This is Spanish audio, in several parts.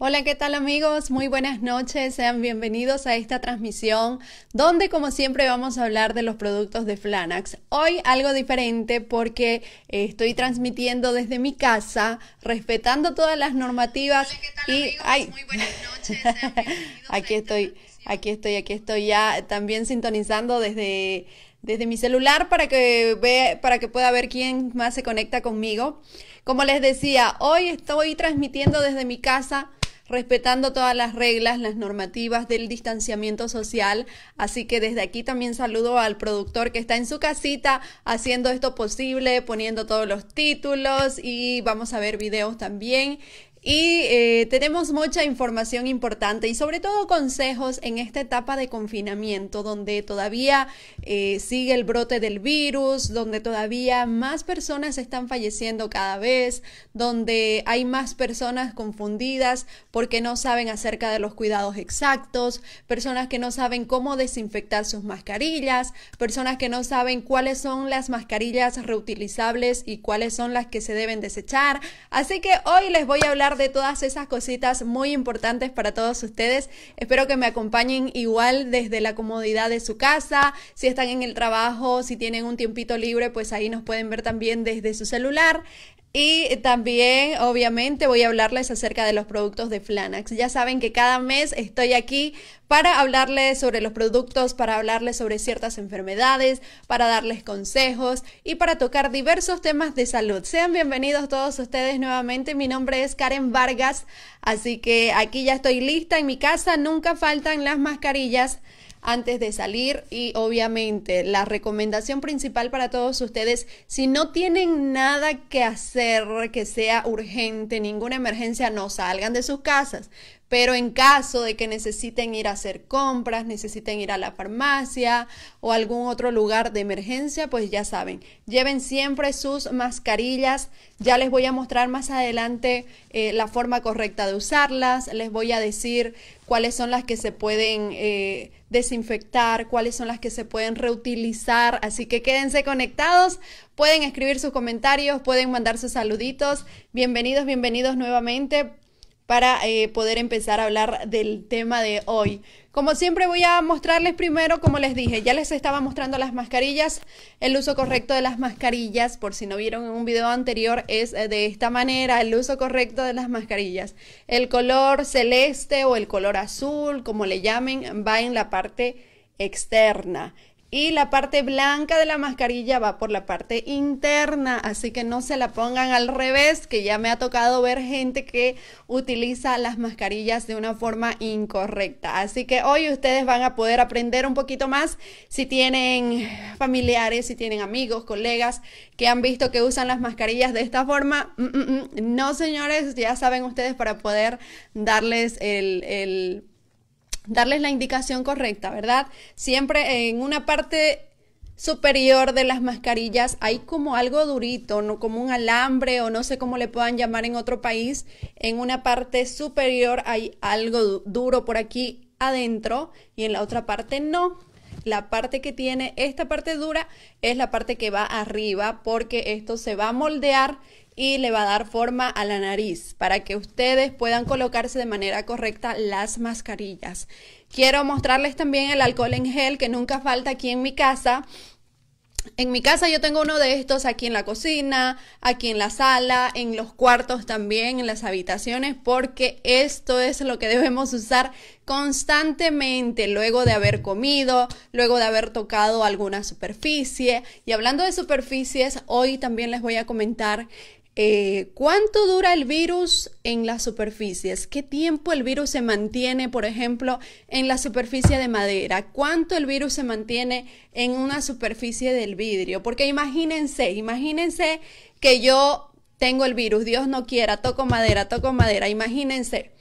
Hola, ¿qué tal amigos? Muy buenas noches, sean bienvenidos a esta transmisión donde como siempre vamos a hablar de los productos de Flanax. Hoy algo diferente porque eh, estoy transmitiendo desde mi casa, respetando todas las normativas Hola, ¿qué tal, y amigos? Muy buenas noches, aquí estoy, aquí estoy, aquí estoy ya también sintonizando desde desde mi celular para que ve, para que pueda ver quién más se conecta conmigo. Como les decía, hoy estoy transmitiendo desde mi casa respetando todas las reglas, las normativas del distanciamiento social. Así que desde aquí también saludo al productor que está en su casita haciendo esto posible, poniendo todos los títulos y vamos a ver videos también. Y eh, tenemos mucha información importante y sobre todo consejos en esta etapa de confinamiento donde todavía eh, sigue el brote del virus, donde todavía más personas están falleciendo cada vez, donde hay más personas confundidas porque no saben acerca de los cuidados exactos, personas que no saben cómo desinfectar sus mascarillas, personas que no saben cuáles son las mascarillas reutilizables y cuáles son las que se deben desechar. Así que hoy les voy a hablar de todas esas cositas muy importantes para todos ustedes. Espero que me acompañen igual desde la comodidad de su casa. Si están en el trabajo, si tienen un tiempito libre, pues ahí nos pueden ver también desde su celular. Y también, obviamente, voy a hablarles acerca de los productos de Flanax. Ya saben que cada mes estoy aquí para hablarles sobre los productos, para hablarles sobre ciertas enfermedades, para darles consejos y para tocar diversos temas de salud. Sean bienvenidos todos ustedes nuevamente. Mi nombre es Karen Vargas, así que aquí ya estoy lista en mi casa. Nunca faltan las mascarillas antes de salir y obviamente la recomendación principal para todos ustedes, si no tienen nada que hacer que sea urgente, ninguna emergencia, no salgan de sus casas. Pero en caso de que necesiten ir a hacer compras, necesiten ir a la farmacia o algún otro lugar de emergencia, pues ya saben, lleven siempre sus mascarillas. Ya les voy a mostrar más adelante eh, la forma correcta de usarlas. Les voy a decir cuáles son las que se pueden eh, desinfectar, cuáles son las que se pueden reutilizar. Así que quédense conectados, pueden escribir sus comentarios, pueden mandar sus saluditos. Bienvenidos, bienvenidos nuevamente para eh, poder empezar a hablar del tema de hoy. Como siempre voy a mostrarles primero, como les dije, ya les estaba mostrando las mascarillas, el uso correcto de las mascarillas, por si no vieron en un video anterior, es eh, de esta manera, el uso correcto de las mascarillas. El color celeste o el color azul, como le llamen, va en la parte externa. Y la parte blanca de la mascarilla va por la parte interna, así que no se la pongan al revés, que ya me ha tocado ver gente que utiliza las mascarillas de una forma incorrecta. Así que hoy ustedes van a poder aprender un poquito más si tienen familiares, si tienen amigos, colegas que han visto que usan las mascarillas de esta forma. Mm, mm, mm. No, señores, ya saben ustedes para poder darles el darles la indicación correcta, ¿verdad? Siempre en una parte superior de las mascarillas hay como algo durito, no como un alambre o no sé cómo le puedan llamar en otro país, en una parte superior hay algo duro por aquí adentro y en la otra parte no. La parte que tiene esta parte dura es la parte que va arriba porque esto se va a moldear y le va a dar forma a la nariz para que ustedes puedan colocarse de manera correcta las mascarillas. Quiero mostrarles también el alcohol en gel que nunca falta aquí en mi casa. En mi casa yo tengo uno de estos aquí en la cocina, aquí en la sala, en los cuartos también, en las habitaciones, porque esto es lo que debemos usar constantemente luego de haber comido, luego de haber tocado alguna superficie. Y hablando de superficies, hoy también les voy a comentar eh, ¿Cuánto dura el virus en las superficies? ¿Qué tiempo el virus se mantiene, por ejemplo, en la superficie de madera? ¿Cuánto el virus se mantiene en una superficie del vidrio? Porque imagínense, imagínense que yo tengo el virus, Dios no quiera, toco madera, toco madera, imagínense.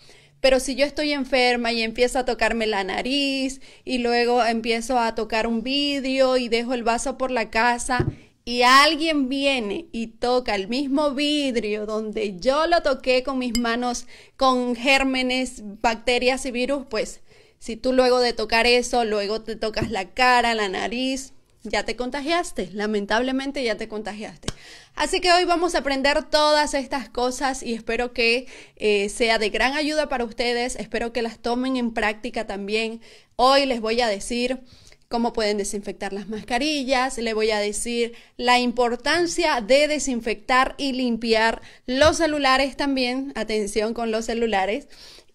Pero si yo estoy enferma y empiezo a tocarme la nariz y luego empiezo a tocar un vidrio y dejo el vaso por la casa y alguien viene y toca el mismo vidrio donde yo lo toqué con mis manos, con gérmenes, bacterias y virus, pues si tú luego de tocar eso, luego te tocas la cara, la nariz, ya te contagiaste, lamentablemente ya te contagiaste. Así que hoy vamos a aprender todas estas cosas y espero que eh, sea de gran ayuda para ustedes, espero que las tomen en práctica también. Hoy les voy a decir cómo pueden desinfectar las mascarillas, le voy a decir la importancia de desinfectar y limpiar los celulares también, atención con los celulares,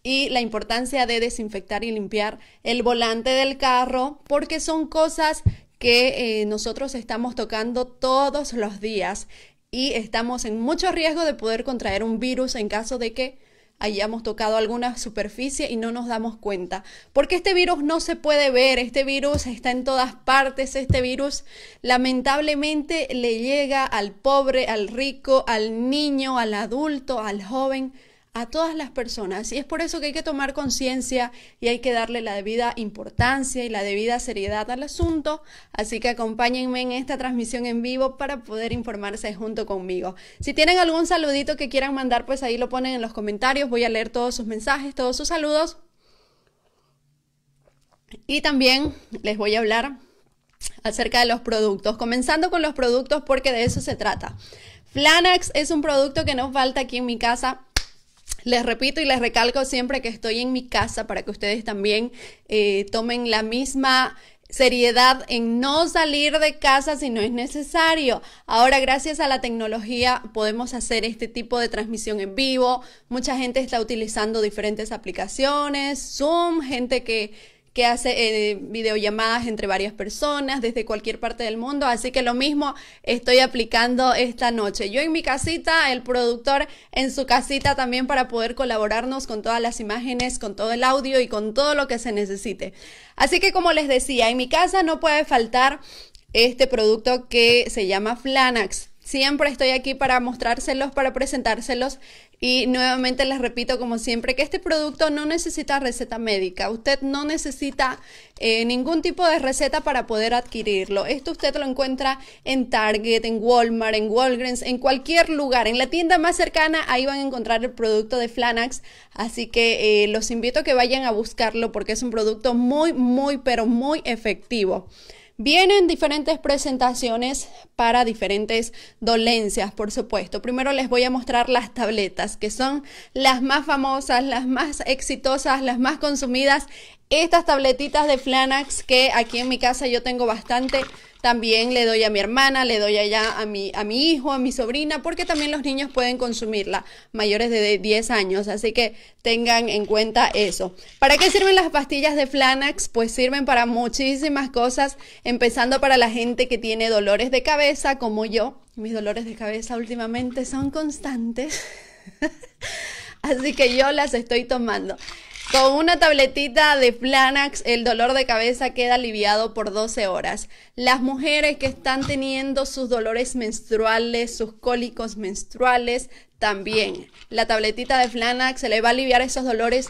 y la importancia de desinfectar y limpiar el volante del carro, porque son cosas que eh, nosotros estamos tocando todos los días y estamos en mucho riesgo de poder contraer un virus en caso de que hayamos tocado alguna superficie y no nos damos cuenta. Porque este virus no se puede ver, este virus está en todas partes, este virus lamentablemente le llega al pobre, al rico, al niño, al adulto, al joven a todas las personas. Y es por eso que hay que tomar conciencia y hay que darle la debida importancia y la debida seriedad al asunto. Así que acompáñenme en esta transmisión en vivo para poder informarse junto conmigo. Si tienen algún saludito que quieran mandar, pues ahí lo ponen en los comentarios. Voy a leer todos sus mensajes, todos sus saludos. Y también les voy a hablar acerca de los productos, comenzando con los productos porque de eso se trata. Flanax es un producto que nos falta aquí en mi casa les repito y les recalco siempre que estoy en mi casa para que ustedes también eh, tomen la misma seriedad en no salir de casa si no es necesario. Ahora, gracias a la tecnología, podemos hacer este tipo de transmisión en vivo. Mucha gente está utilizando diferentes aplicaciones, Zoom, gente que que hace eh, videollamadas entre varias personas desde cualquier parte del mundo. Así que lo mismo estoy aplicando esta noche. Yo en mi casita, el productor en su casita también para poder colaborarnos con todas las imágenes, con todo el audio y con todo lo que se necesite. Así que como les decía, en mi casa no puede faltar este producto que se llama Flanax. Siempre estoy aquí para mostrárselos, para presentárselos. Y nuevamente les repito, como siempre, que este producto no necesita receta médica. Usted no necesita eh, ningún tipo de receta para poder adquirirlo. Esto usted lo encuentra en Target, en Walmart, en Walgreens, en cualquier lugar. En la tienda más cercana, ahí van a encontrar el producto de Flanax. Así que eh, los invito a que vayan a buscarlo porque es un producto muy, muy, pero muy efectivo. Vienen diferentes presentaciones para diferentes dolencias, por supuesto. Primero les voy a mostrar las tabletas, que son las más famosas, las más exitosas, las más consumidas. Estas tabletitas de Flanax que aquí en mi casa yo tengo bastante también le doy a mi hermana, le doy allá a mi, a mi hijo, a mi sobrina, porque también los niños pueden consumirla, mayores de 10 años. Así que tengan en cuenta eso. ¿Para qué sirven las pastillas de Flanax? Pues sirven para muchísimas cosas, empezando para la gente que tiene dolores de cabeza, como yo. Mis dolores de cabeza últimamente son constantes. Así que yo las estoy tomando. Con una tabletita de Flanax, el dolor de cabeza queda aliviado por 12 horas. Las mujeres que están teniendo sus dolores menstruales, sus cólicos menstruales, también. La tabletita de Flanax se le va a aliviar esos dolores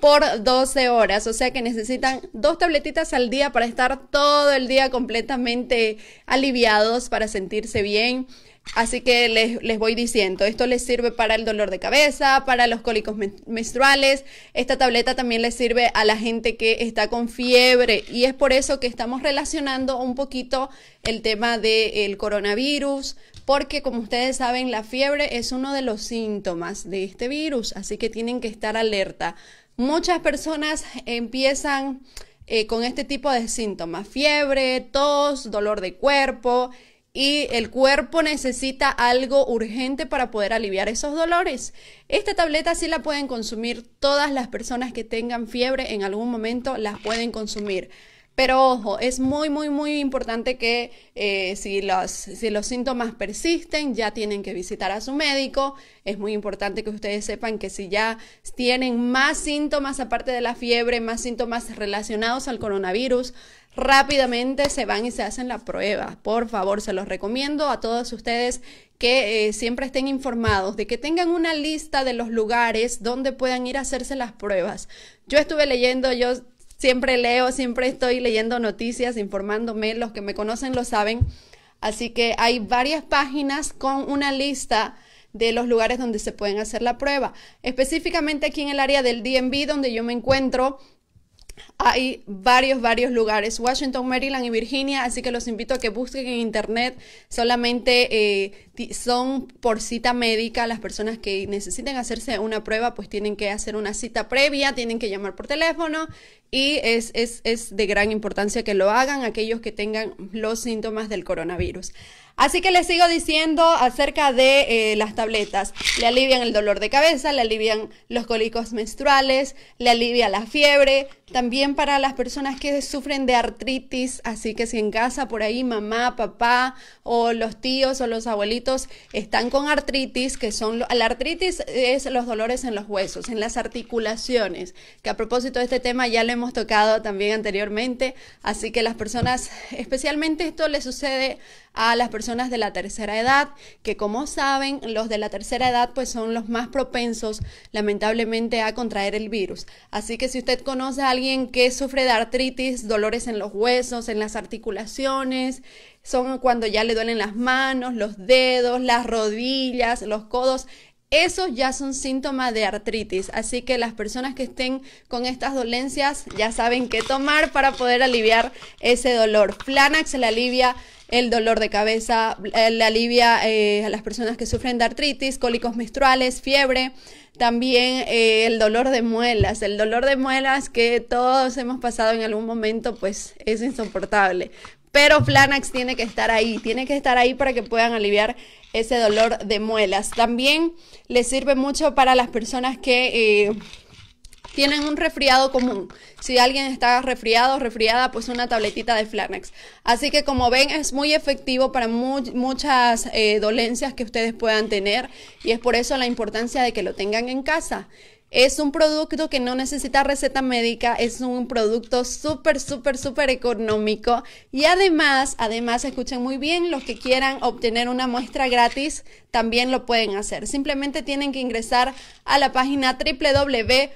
por 12 horas, o sea que necesitan dos tabletitas al día para estar todo el día completamente aliviados, para sentirse bien. Así que les, voy diciendo, esto les sirve para el dolor de cabeza, para los cólicos menstruales. Esta tableta también les sirve a la gente que está con fiebre y es por eso que estamos relacionando un poquito el tema del coronavirus, porque como ustedes saben, la fiebre es uno de los síntomas de este virus, así que tienen que estar alerta. Muchas personas empiezan eh, con este tipo de síntomas, fiebre, tos, dolor de cuerpo y el cuerpo necesita algo urgente para poder aliviar esos dolores. Esta tableta sí la pueden consumir todas las personas que tengan fiebre en algún momento, las pueden consumir. Pero ojo, es muy, muy, muy importante que eh, si los síntomas persisten, ya tienen que visitar a su médico. Es muy importante que ustedes sepan que si ya tienen más síntomas aparte de la fiebre, más síntomas relacionados al coronavirus, rápidamente se van y se hacen la prueba. Por favor, se los recomiendo a todos ustedes que eh, siempre estén informados, de que tengan una lista de los lugares donde puedan ir a hacerse las pruebas. Yo estuve leyendo, yo siempre leo, siempre estoy leyendo noticias, informándome, los que me conocen lo saben. Así que hay varias páginas con una lista de los lugares donde se pueden hacer la prueba. Específicamente aquí en el área del DMV, donde yo me encuentro, hay varios, varios lugares, Washington, Maryland y Virginia, así que los invito a que busquen en internet, solamente eh, son por cita médica, las personas que necesiten hacerse una prueba, pues tienen que hacer una cita previa, tienen que llamar por teléfono y es, es, es de gran importancia que lo hagan aquellos que tengan los síntomas del coronavirus. Así que les sigo diciendo acerca de eh, las tabletas. Le alivian el dolor de cabeza, le alivian los cólicos menstruales, le alivia la fiebre. También para las personas que sufren de artritis, así que si en casa por ahí mamá, papá o los tíos o los abuelitos están con artritis, que son... La artritis es los dolores en los huesos, en las articulaciones, que a propósito de este tema ya lo hemos tocado también anteriormente, así que las personas, especialmente esto le sucede a las personas personas de la tercera edad, que como saben, los de la tercera edad pues son los más propensos lamentablemente a contraer el virus. Así que si usted conoce a alguien que sufre de artritis, dolores en los huesos, en las articulaciones, son cuando ya le duelen las manos, los dedos, las rodillas, los codos, esos ya son síntomas de artritis, así que las personas que estén con estas dolencias ya saben qué tomar para poder aliviar ese dolor. Flanax le alivia el dolor de cabeza, eh, le alivia eh, a las personas que sufren de artritis, cólicos menstruales, fiebre, también eh, el dolor de muelas, el dolor de muelas que todos hemos pasado en algún momento, pues es insoportable. Pero Flanax tiene que estar ahí, tiene que estar ahí para que puedan aliviar ese dolor de muelas. También le sirve mucho para las personas que tienen un resfriado común. Si alguien está resfriado o resfriada, pues una tabletita de Flanex. Así que como ven, es muy efectivo para muchas eh, dolencias que ustedes puedan tener y es por eso la importancia de que lo tengan en casa. Es un producto que no necesita receta médica, es un producto súper, súper, súper económico. Y además, además, escuchen muy bien, los que quieran obtener una muestra gratis también lo pueden hacer. Simplemente tienen que ingresar a la página www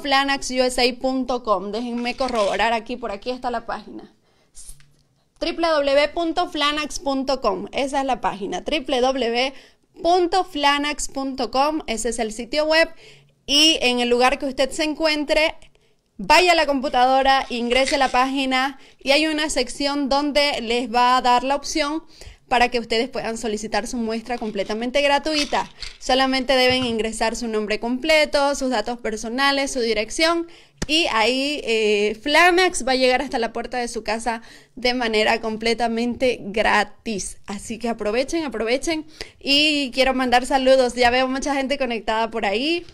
FlanaxUSA.com. Déjenme corroborar aquí, por aquí está la página www.flanax.com. Esa es la página, www.flanax.com. Ese es el sitio web. Y en el lugar que usted se encuentre, vaya a la computadora, ingrese a la página y hay una sección donde les va a dar la opción para que ustedes puedan solicitar su muestra completamente gratuita. Solamente deben ingresar su nombre completo, sus datos personales, su dirección y ahí eh, Flamax va a llegar hasta la puerta de su casa de manera completamente gratis. Así que aprovechen, aprovechen. Y quiero mandar saludos. Ya veo mucha gente conectada por ahí.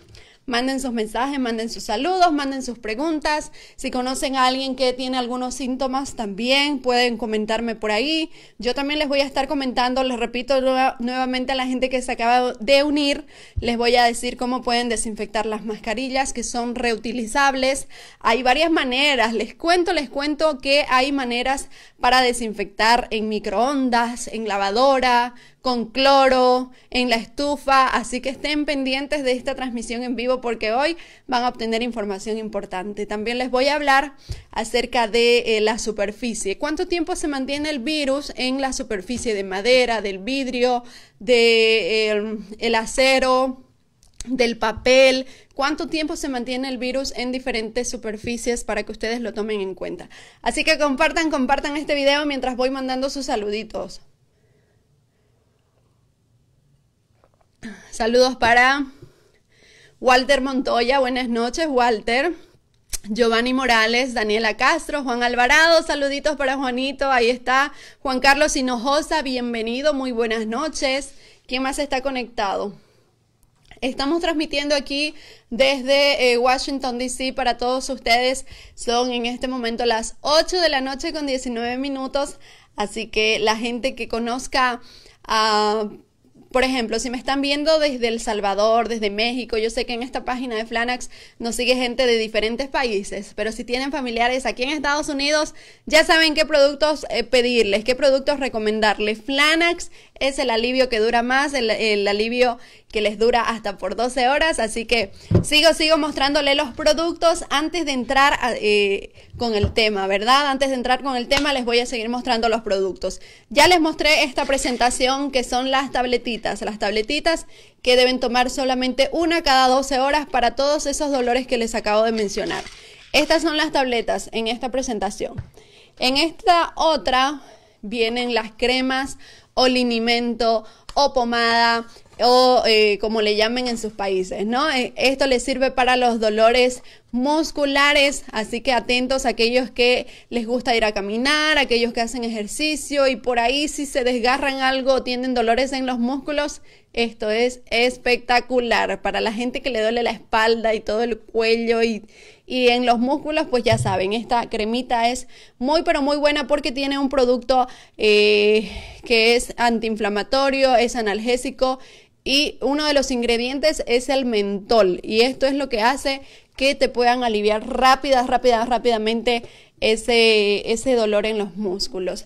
Manden sus mensajes, manden sus saludos, manden sus preguntas. Si conocen a alguien que tiene algunos síntomas, también pueden comentarme por ahí. Yo también les voy a estar comentando, les repito nuevamente a la gente que se acaba de unir, les voy a decir cómo pueden desinfectar las mascarillas que son reutilizables. Hay varias maneras, les cuento, les cuento que hay maneras para desinfectar en microondas, en lavadora, con cloro en la estufa, así que estén pendientes de esta transmisión en vivo porque hoy van a obtener información importante. También les voy a hablar acerca de eh, la superficie. ¿Cuánto tiempo se mantiene el virus en la superficie de madera, del vidrio, del de, em, el acero? del papel, cuánto tiempo se mantiene el virus en diferentes superficies para que ustedes lo tomen en cuenta. Así que compartan, compartan este video mientras voy mandando sus saluditos. Saludos para Walter Montoya, buenas noches Walter. Giovanni Morales, Daniela Castro, Juan Alvarado, saluditos para Juanito, ahí está. Juan Carlos Hinojosa, bienvenido, muy buenas noches. ¿Quién más está conectado? Estamos transmitiendo aquí desde eh, Washington, D.C. para todos ustedes. Son en este momento las 8 de la noche con 19 minutos, así que la gente que conozca a... Por ejemplo, si me están viendo desde El Salvador, desde México, yo sé que en esta página de Flanax nos sigue gente de diferentes países, pero si tienen familiares aquí en Estados Unidos, ya saben qué productos eh, pedirles, qué productos recomendarles. Flanax es el alivio que dura más, el, alivio que les dura hasta por 12 horas. Así que sigo, sigo mostrándole los productos antes de entrar eh, con el tema, ¿verdad? Antes de entrar con el tema les voy a seguir mostrando los productos. Ya les mostré esta presentación que son las tabletitas, las tabletitas que deben tomar solamente una cada 12 horas para todos esos dolores que les acabo de mencionar. Estas son las tabletas en esta presentación. En esta otra vienen las cremas o linimento o pomada o eh, como le llamen en sus países, ¿no? Eh, esto les sirve para los dolores musculares, así que atentos a aquellos que les gusta ir a caminar, aquellos que hacen ejercicio y por ahí si se desgarran algo, tienen dolores en los músculos, esto es espectacular. Para la gente que le duele la espalda y todo el cuello y, y en los músculos, pues ya saben, esta cremita es muy pero muy buena porque tiene un producto eh, que es antiinflamatorio, es analgésico y uno de los ingredientes es el mentol y esto es lo que hace que te puedan aliviar rápidas, rápidas, rápidamente ese, ese dolor en los músculos.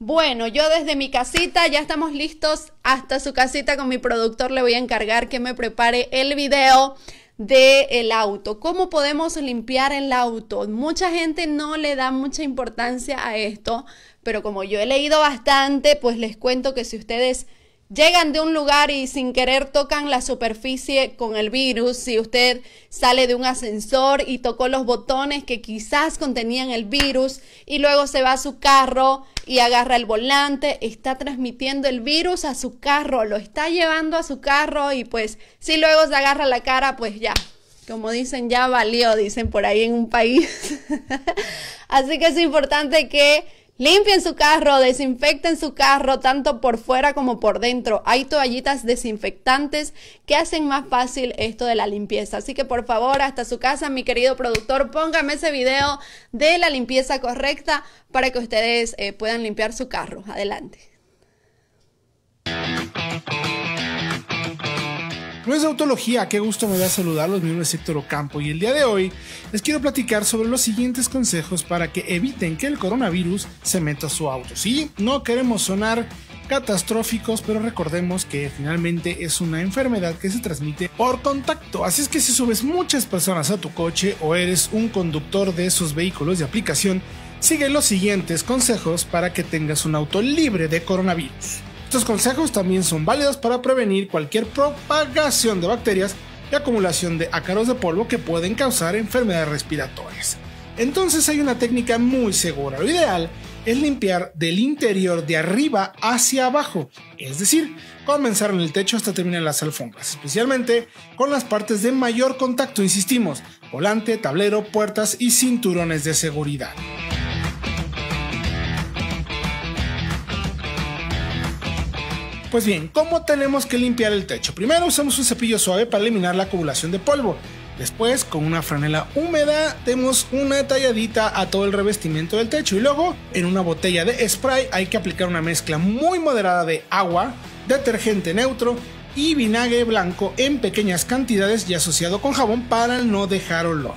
Bueno, yo desde mi casita, ya estamos listos hasta su casita con mi productor. Le voy a encargar que me prepare el video del el auto. ¿Cómo podemos limpiar el auto? Mucha gente no le da mucha importancia a esto, pero como yo he leído bastante, pues les cuento que si ustedes llegan de un lugar y sin querer tocan la superficie con el virus, si usted sale de un ascensor y tocó los botones que quizás contenían el virus y luego se va a su carro y agarra el volante, está transmitiendo el virus a su carro, lo está llevando a su carro y pues si luego se agarra la cara, pues ya, como dicen, ya valió, dicen por ahí en un país. Así que es importante que Limpien su carro, desinfecten su carro tanto por fuera como por dentro. Hay toallitas desinfectantes que hacen más fácil esto de la limpieza. Así que por favor, hasta su casa, mi querido productor, póngame ese video de la limpieza correcta para que ustedes eh, puedan limpiar su carro. Adelante. No es autología, qué gusto me da saludarlos, mi nombre es Héctor Ocampo y el día de hoy les quiero platicar sobre los siguientes consejos para que eviten que el coronavirus se meta a su auto. Sí, no queremos sonar catastróficos, pero recordemos que finalmente es una enfermedad que se transmite por contacto. Así es que si subes muchas personas a tu coche o eres un conductor de esos vehículos de aplicación, sigue los siguientes consejos para que tengas un auto libre de coronavirus. Estos consejos también son válidos para prevenir cualquier propagación de bacterias y acumulación de ácaros de polvo que pueden causar enfermedades respiratorias. Entonces hay una técnica muy segura. Lo ideal es limpiar del interior de arriba hacia abajo, es decir, comenzar en el techo hasta terminar las alfombras, especialmente con las partes de mayor contacto, insistimos, volante, tablero, puertas y cinturones de seguridad. Pues bien, ¿cómo tenemos que limpiar el techo? Primero usamos un cepillo suave para eliminar la acumulación de polvo. Después, con una franela húmeda, demos una talladita a todo el revestimiento del techo y luego, en una botella de spray, hay que aplicar una mezcla muy moderada de agua, detergente neutro y vinagre blanco en pequeñas cantidades y asociado con jabón para no dejar olor.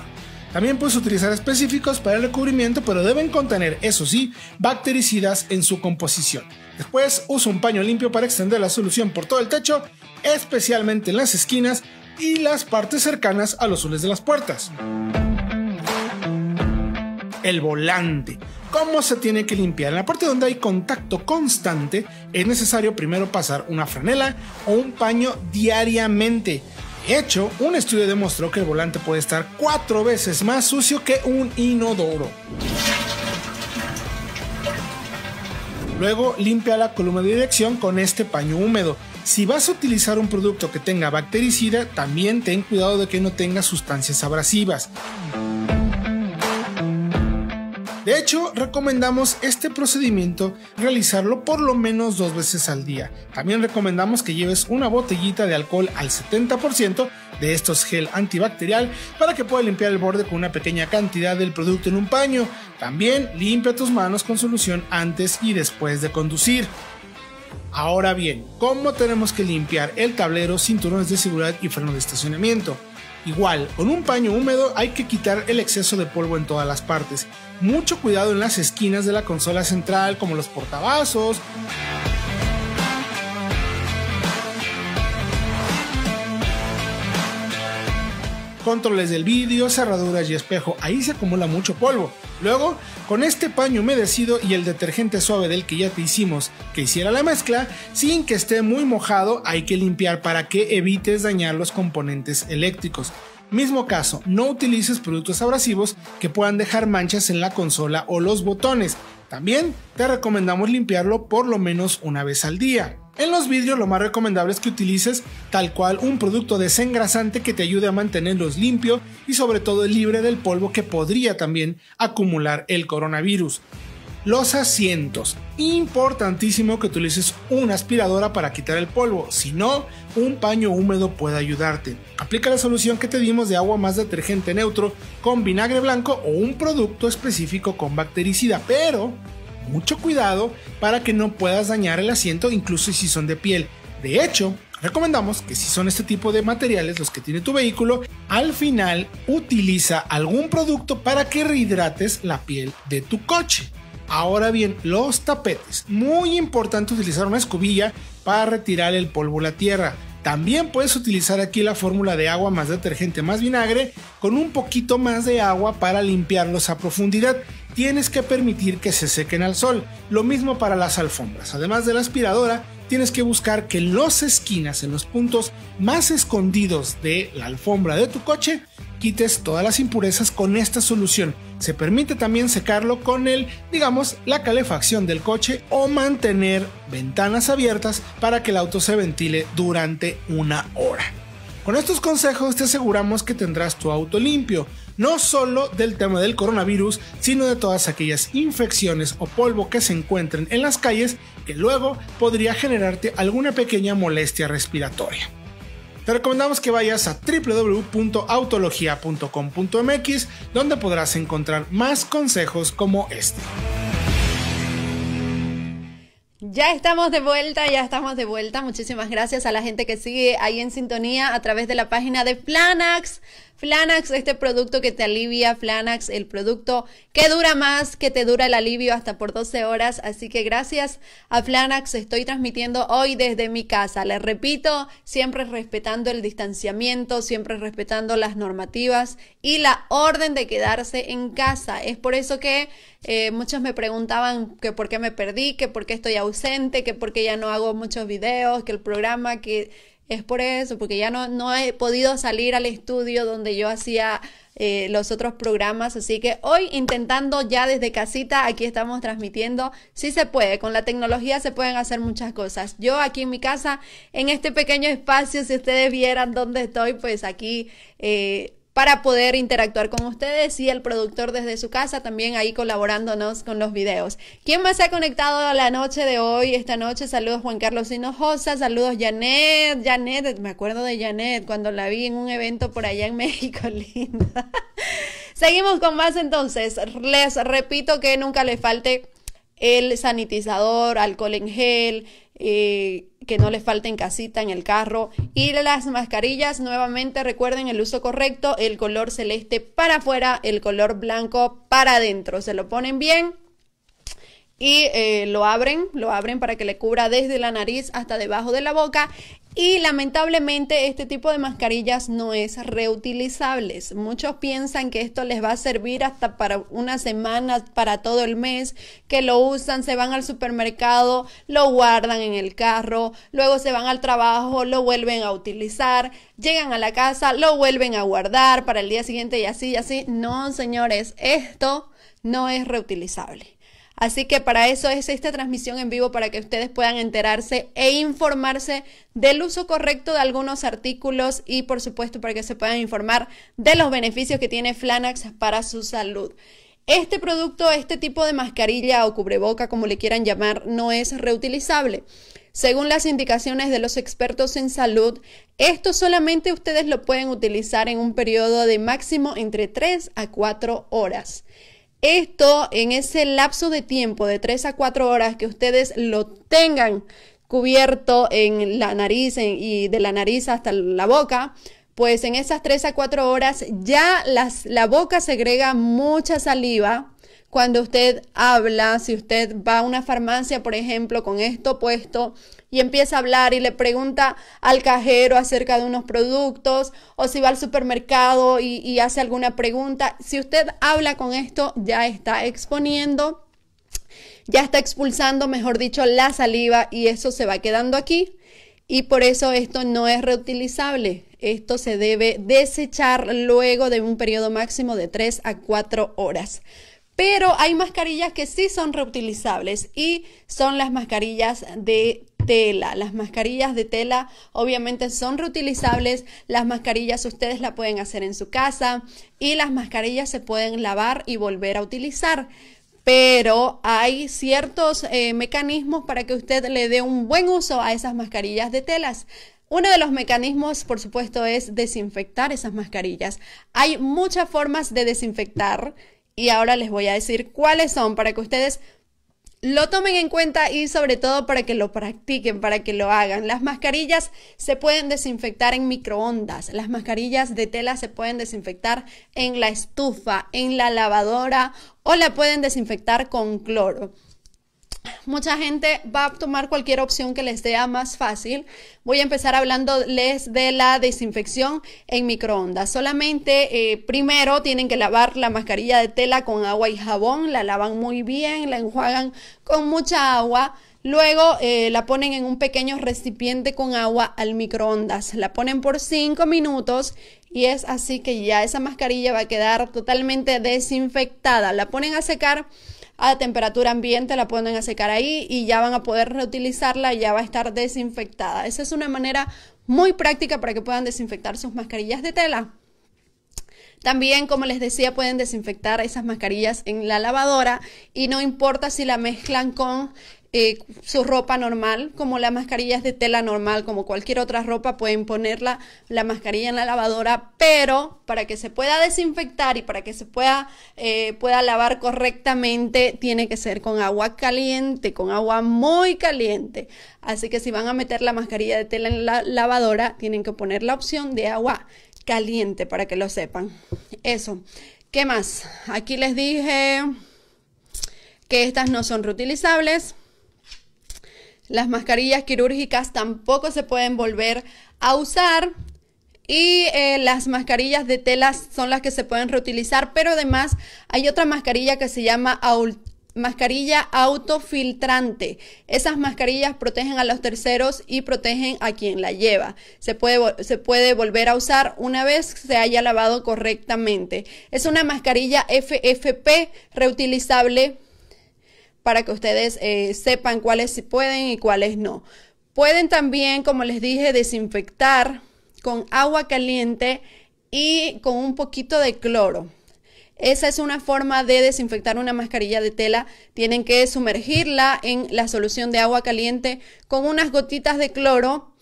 También puedes utilizar específicos para el recubrimiento, pero deben contener, eso sí, bactericidas en su composición. Después usa un paño limpio para extender la solución por todo el techo, especialmente en las esquinas y las partes cercanas a los soles de las puertas. El volante. ¿Cómo se tiene que limpiar? En la parte donde hay contacto constante es necesario primero pasar una franela o un paño diariamente. De hecho, un estudio demostró que el volante puede estar cuatro veces más sucio que un inodoro. Luego limpia la columna de dirección con este paño húmedo. Si vas a utilizar un producto que tenga bactericida, también ten cuidado de que no tenga sustancias abrasivas. De hecho, recomendamos este procedimiento realizarlo por lo menos dos veces al día. También recomendamos que lleves una botellita de alcohol al 70% de estos gel antibacterial para que puedas limpiar el borde con una pequeña cantidad del producto en un paño. También limpia tus manos con solución antes y después de conducir. Ahora bien, ¿cómo tenemos que limpiar el tablero, cinturones de seguridad y freno de estacionamiento? Igual, con un paño húmedo hay que quitar el exceso de polvo en todas las partes. Mucho cuidado en las esquinas de la consola central como los portavasos, controles del vídeo, cerraduras y espejo. Ahí se acumula mucho polvo. Luego, con este paño humedecido y el detergente suave del que ya te hicimos que hiciera la mezcla, sin que esté muy mojado, hay que limpiar para que evites dañar los componentes eléctricos. Mismo caso, no utilices productos abrasivos que puedan dejar manchas en la consola o los botones. También te recomendamos limpiarlo por lo menos una vez al día. En los vidrios lo más recomendable es que utilices tal cual un producto desengrasante que te ayude a mantenerlos limpio y sobre todo libre del polvo que podría también acumular el coronavirus. Los asientos. Importantísimo que utilices una aspiradora para quitar el polvo, si no, un paño húmedo puede ayudarte. Aplica la solución que te dimos de agua más detergente neutro con vinagre blanco o un producto específico con bactericida, pero mucho cuidado para que no puedas dañar el asiento incluso si son de piel. De hecho, recomendamos que si son este tipo de materiales los que tiene tu vehículo, al final utiliza algún producto para que rehidrates la piel de tu coche. Ahora bien, los tapetes. Muy importante utilizar una escobilla para retirar el polvo la tierra. También puedes utilizar aquí la fórmula de agua más detergente más vinagre con un poquito más de agua para limpiarlos a profundidad tienes que permitir que se sequen al sol. Lo mismo para las alfombras. Además de la aspiradora, tienes que buscar que en las esquinas, en los puntos más escondidos de la alfombra de tu coche, quites todas las impurezas con esta solución. Se permite también secarlo con el, digamos, la calefacción del coche o mantener ventanas abiertas para que el auto se ventile durante una hora. Con estos consejos te aseguramos que tendrás tu auto limpio, no solo del tema del coronavirus, sino de todas aquellas infecciones o polvo que se encuentren en las calles que luego podría generarte alguna pequeña molestia respiratoria. Te recomendamos que vayas a www.autologia.com.mx donde podrás encontrar más consejos como este. Ya estamos de vuelta, ya estamos de vuelta. Muchísimas gracias a la gente que sigue ahí en sintonía a través de la página de Planax. Flanax, este producto que te alivia, Flanax, el producto que dura más, que te dura el alivio hasta por 12 horas. Así que gracias a Flanax estoy transmitiendo hoy desde mi casa. Les repito, siempre respetando el distanciamiento, siempre respetando las normativas y la orden de quedarse en casa. Es por eso que eh, muchos me preguntaban que por qué me perdí, que por qué estoy ausente, que por qué ya no hago muchos videos, que el programa, que es por eso, porque ya no, no he podido salir al estudio donde yo hacía eh, los otros programas. Así que hoy intentando ya desde casita, aquí estamos transmitiendo. Sí se puede, con la tecnología se pueden hacer muchas cosas. Yo aquí en mi casa, en este pequeño espacio, si ustedes vieran dónde estoy, pues aquí... Eh, para poder interactuar con ustedes y el productor desde su casa también ahí colaborándonos con los videos. ¿Quién más se ha conectado a la noche de hoy, esta noche? Saludos Juan Carlos Hinojosa, saludos Janet, Janet, me acuerdo de Janet cuando la vi en un evento por allá en México, linda. Seguimos con más entonces. Les repito que nunca le falte el sanitizador, alcohol en gel, eh, que no les falten casita, en el carro. Y las mascarillas, nuevamente recuerden el uso correcto, el color celeste para afuera, el color blanco para adentro. Se lo ponen bien, y eh, lo abren, lo abren para que le cubra desde la nariz hasta debajo de la boca y lamentablemente este tipo de mascarillas no es reutilizables. Muchos piensan que esto les va a servir hasta para una semana, para todo el mes, que lo usan, se van al supermercado, lo guardan en el carro, luego se van al trabajo, lo vuelven a utilizar, llegan a la casa, lo vuelven a guardar para el día siguiente y así y así. No, señores, esto no es reutilizable. Así que para eso es esta transmisión en vivo para que ustedes puedan enterarse e informarse del uso correcto de algunos artículos y por supuesto para que se puedan informar de los beneficios que tiene Flanax para su salud. Este producto, este tipo de mascarilla o cubreboca, como le quieran llamar, no es reutilizable. Según las indicaciones de los expertos en salud, esto solamente ustedes lo pueden utilizar en un periodo de máximo entre 3 a 4 horas esto en ese lapso de tiempo de 3 a 4 horas que ustedes lo tengan cubierto en la nariz y de la nariz hasta la boca, pues en esas 3 a 4 horas ya la boca segrega mucha saliva. Cuando usted habla, si usted va a una farmacia, por ejemplo, con esto puesto, y empieza a hablar y le pregunta al cajero acerca de unos productos o si va al supermercado y, hace alguna pregunta. Si usted habla con esto, ya está exponiendo, ya está expulsando, mejor dicho, la saliva y eso se va quedando aquí. Y por eso esto no es reutilizable. Esto se debe desechar luego de un periodo máximo de 3 a 4 horas. Pero hay mascarillas que sí son reutilizables y son las mascarillas de tela. Las mascarillas de tela obviamente son reutilizables. Las mascarillas ustedes la pueden hacer en su casa y las mascarillas se pueden lavar y volver a utilizar pero hay ciertos eh, mecanismos para que usted le dé un buen uso a esas mascarillas de telas. Uno de los mecanismos, por supuesto, es desinfectar esas mascarillas. Hay muchas formas de desinfectar y ahora les voy a decir cuáles son para que ustedes lo tomen en cuenta y sobre todo para que lo practiquen, para que lo hagan. Las mascarillas se pueden desinfectar en microondas, las mascarillas de tela se pueden desinfectar en la estufa, en la lavadora o la pueden desinfectar con cloro. Mucha gente va a tomar cualquier opción que les sea más fácil. Voy a empezar hablándoles de la desinfección en microondas. Solamente eh, primero tienen que lavar la mascarilla de tela con agua y jabón. La lavan muy bien, la enjuagan con mucha agua. Luego eh, la ponen en un pequeño recipiente con agua al microondas. La ponen por 5 minutos y es así que ya esa mascarilla va a quedar totalmente desinfectada. La ponen a secar a temperatura ambiente, la ponen a secar ahí y ya van a poder reutilizarla, y ya va a estar desinfectada. Esa es una manera muy práctica para que puedan desinfectar sus mascarillas de tela. También, como les decía, pueden desinfectar esas mascarillas en la lavadora y no importa si la mezclan con eh, su ropa normal, como las mascarillas de tela normal, como cualquier otra ropa, pueden ponerla la mascarilla en la lavadora, pero para que se pueda desinfectar y para que se pueda, eh, pueda lavar correctamente, tiene que ser con agua caliente, con agua muy caliente. Así que si van a meter la mascarilla de tela en la lavadora, tienen que poner la opción de agua caliente para que lo sepan. Eso. ¿Qué más? Aquí les dije que estas no son reutilizables. Las mascarillas quirúrgicas tampoco se pueden volver a usar. Y eh, las mascarillas de telas son las que se pueden reutilizar, pero además hay otra mascarilla que se llama mascarilla autofiltrante. Esas mascarillas protegen a los terceros y protegen a quien la lleva. Se puede, se puede volver a usar una vez se haya lavado correctamente. Es una mascarilla FFP reutilizable para que ustedes eh, sepan cuáles pueden y cuáles no. Pueden también, como les dije, desinfectar con agua caliente y con un poquito de cloro. Esa es una forma de desinfectar una mascarilla de tela. Tienen que sumergirla en la solución de agua caliente con unas gotitas de cloro.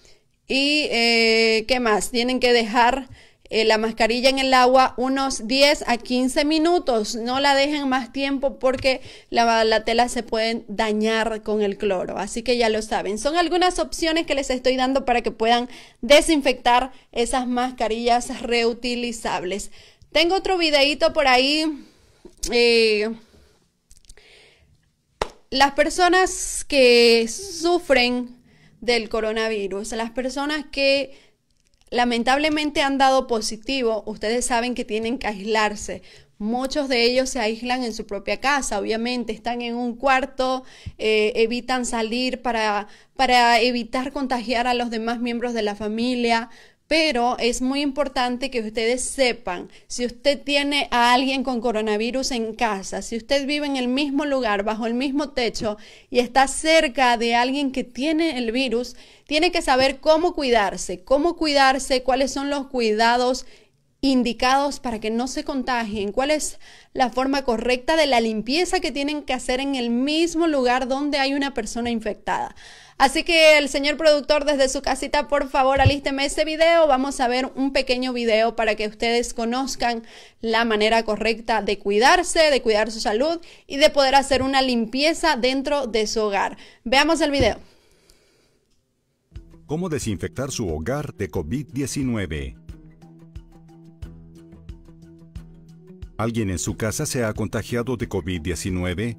¿Y eh, qué más? Tienen que dejar eh, la mascarilla en el agua unos 10 a 15 minutos. No la dejen más tiempo porque la, tela se puede dañar con el cloro. Así que ya lo saben. Son algunas opciones que les estoy dando para que puedan desinfectar esas mascarillas reutilizables. Tengo otro videito por ahí. Eh, las personas que sufren del coronavirus, las personas que lamentablemente han dado positivo, ustedes saben que tienen que aislarse. Muchos de ellos se aíslan en su propia casa, obviamente, están en un cuarto, eh, evitan salir para, para evitar contagiar a los demás miembros de la familia, pero es muy importante que ustedes sepan, si usted tiene a alguien con coronavirus en casa, si usted vive en el mismo lugar, bajo el mismo techo y está cerca de alguien que tiene el virus, tiene que saber cómo cuidarse, cómo cuidarse, cuáles son los cuidados indicados para que no se contagien, cuál es la forma correcta de la limpieza que tienen que hacer en el mismo lugar donde hay una persona infectada. Así que el señor productor desde su casita, por favor, alísteme ese video. Vamos a ver un pequeño video para que ustedes conozcan la manera correcta de cuidarse, de cuidar su salud y de poder hacer una limpieza dentro de su hogar. Veamos el video. ¿Cómo desinfectar su hogar de COVID-19? ¿Alguien en su casa se ha contagiado de COVID-19?